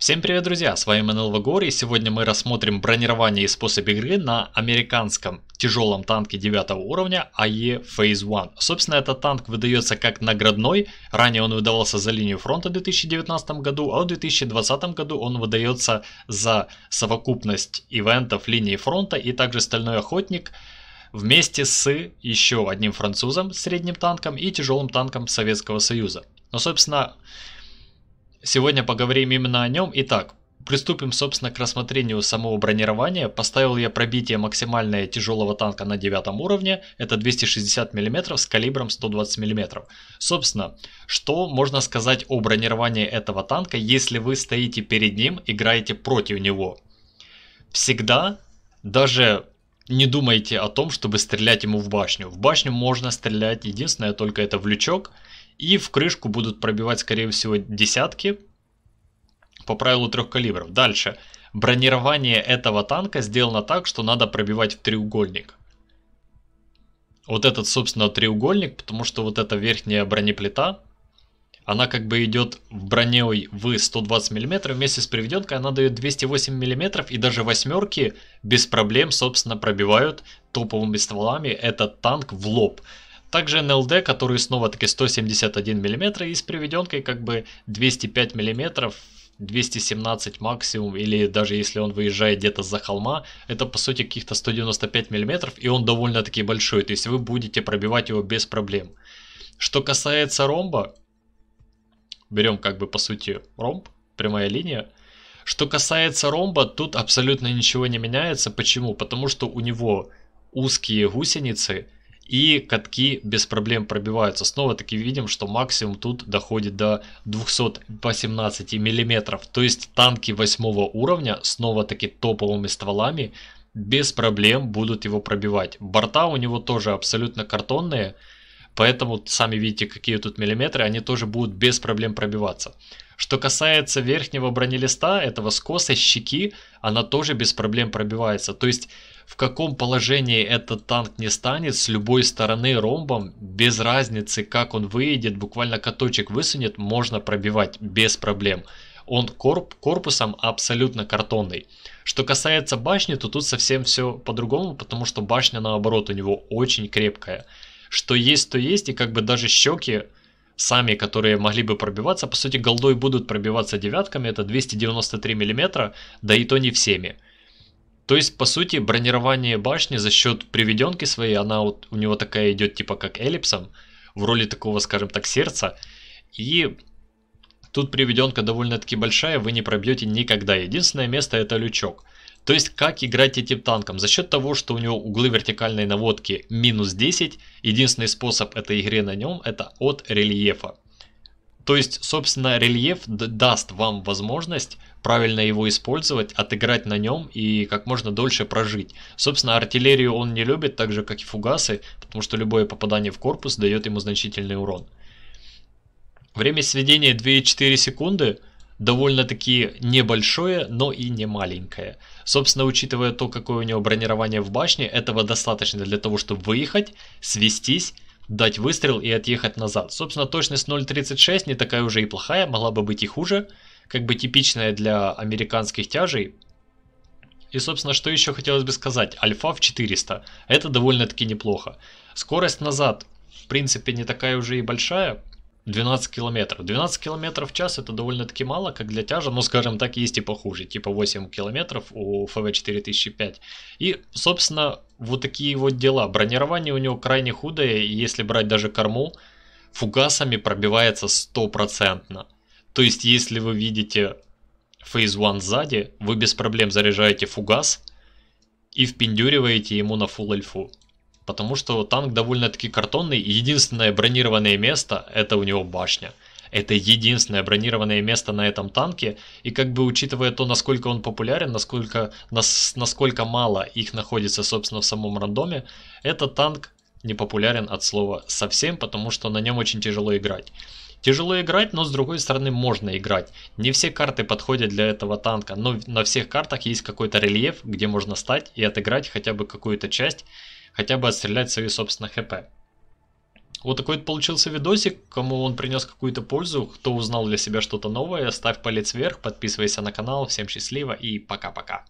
Всем привет, друзья! С вами НЛ Вагор, и сегодня мы рассмотрим бронирование и способ игры на американском тяжелом танке 9 уровня АЕ Phase 1. Собственно, этот танк выдается как наградной, ранее он выдавался за линию фронта в 2019 году, а в 2020 году он выдается за совокупность ивентов линии фронта и также Стальной Охотник, вместе с еще одним французом средним танком и тяжелым танком Советского Союза. Но, собственно, Сегодня поговорим именно о нем. Итак, приступим, собственно, к рассмотрению самого бронирования. Поставил я пробитие максимальное тяжелого танка на девятом уровне. Это 260 мм с калибром 120 мм. Собственно, что можно сказать о бронировании этого танка, если вы стоите перед ним, играете против него? Всегда, даже не думайте о том, чтобы стрелять ему в башню. В башню можно стрелять, единственное только это в лючок. И в крышку будут пробивать, скорее всего, десятки по правилу трех калибров. Дальше. Бронирование этого танка сделано так, что надо пробивать в треугольник. Вот этот, собственно, треугольник, потому что вот эта верхняя бронеплита, она как бы идет в броне в 120 мм вместе с приведенкой, она дает 208 мм и даже восьмерки без проблем, собственно, пробивают топовыми стволами этот танк в лоб. Также НЛД, который снова-таки 171 мм и с приведенкой как бы 205 мм, 217 максимум, или даже если он выезжает где-то за холма, это по сути каких-то 195 мм, и он довольно-таки большой, то есть вы будете пробивать его без проблем. Что касается ромба, берем как бы по сути ромб, прямая линия, что касается ромба, тут абсолютно ничего не меняется. Почему? Потому что у него узкие гусеницы – и катки без проблем пробиваются. Снова-таки видим, что максимум тут доходит до 218 миллиметров. То есть танки восьмого уровня, снова-таки топовыми стволами, без проблем будут его пробивать. Борта у него тоже абсолютно картонные. Поэтому сами видите, какие тут миллиметры, они тоже будут без проблем пробиваться. Что касается верхнего бронелиста, этого скоса, щеки, она тоже без проблем пробивается. То есть в каком положении этот танк не станет, с любой стороны ромбом, без разницы, как он выйдет, буквально каточек высунет, можно пробивать без проблем. Он корп, корпусом абсолютно картонный. Что касается башни, то тут совсем все по-другому, потому что башня наоборот у него очень крепкая. Что есть, то есть, и как бы даже щеки сами, которые могли бы пробиваться, по сути, голдой будут пробиваться девятками, это 293 мм, да и то не всеми. То есть, по сути, бронирование башни за счет приведенки своей, она вот у него такая идет типа как эллипсом, в роли такого, скажем так, сердца. И тут приведенка довольно-таки большая, вы не пробьете никогда. Единственное место это лючок. То есть как играть этим танком? За счет того, что у него углы вертикальной наводки минус 10, единственный способ этой игры на нем это от рельефа. То есть, собственно, рельеф даст вам возможность правильно его использовать, отыграть на нем и как можно дольше прожить. Собственно, артиллерию он не любит, так же как и фугасы, потому что любое попадание в корпус дает ему значительный урон. Время сведения 2,4 секунды – довольно-таки небольшое, но и не маленькое. Собственно, учитывая то, какое у него бронирование в башне, этого достаточно для того, чтобы выехать, свестись, дать выстрел и отъехать назад. Собственно, точность 0.36 не такая уже и плохая, могла бы быть и хуже, как бы типичная для американских тяжей. И, собственно, что еще хотелось бы сказать, альфа в 400, это довольно-таки неплохо. Скорость назад, в принципе, не такая уже и большая, 12 километров. 12 километров в час это довольно-таки мало, как для тяжа, но скажем так, есть и похуже, типа 8 километров у ФВ-4005. И, собственно, вот такие вот дела. Бронирование у него крайне худое, и если брать даже корму, фугасами пробивается стопроцентно. То есть, если вы видите Phase 1 сзади, вы без проблем заряжаете фугас и впендюриваете ему на фул эльфу потому что танк довольно-таки картонный, единственное бронированное место это у него башня. Это единственное бронированное место на этом танке, и как бы учитывая то, насколько он популярен, насколько, нас, насколько мало их находится, собственно, в самом рандоме, этот танк не популярен от слова совсем, потому что на нем очень тяжело играть. Тяжело играть, но с другой стороны можно играть. Не все карты подходят для этого танка, но на всех картах есть какой-то рельеф, где можно стать и отыграть хотя бы какую-то часть хотя бы отстрелять свои собственные хп. Вот такой вот получился видосик, кому он принес какую-то пользу, кто узнал для себя что-то новое, ставь палец вверх, подписывайся на канал, всем счастливо и пока-пока.